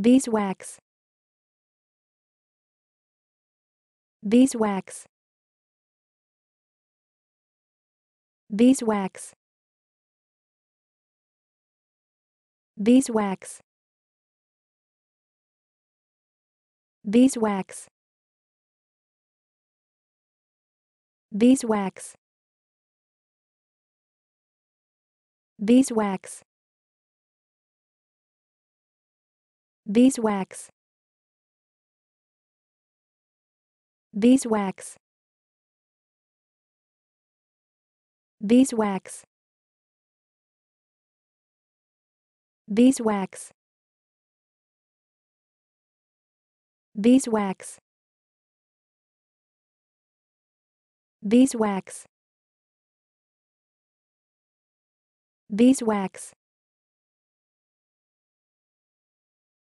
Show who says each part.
Speaker 1: beeswax beeswax beeswax beeswax beeswax beeswax beeswax beeswax beeswax beeswax beeswax beeswax beeswax beeswax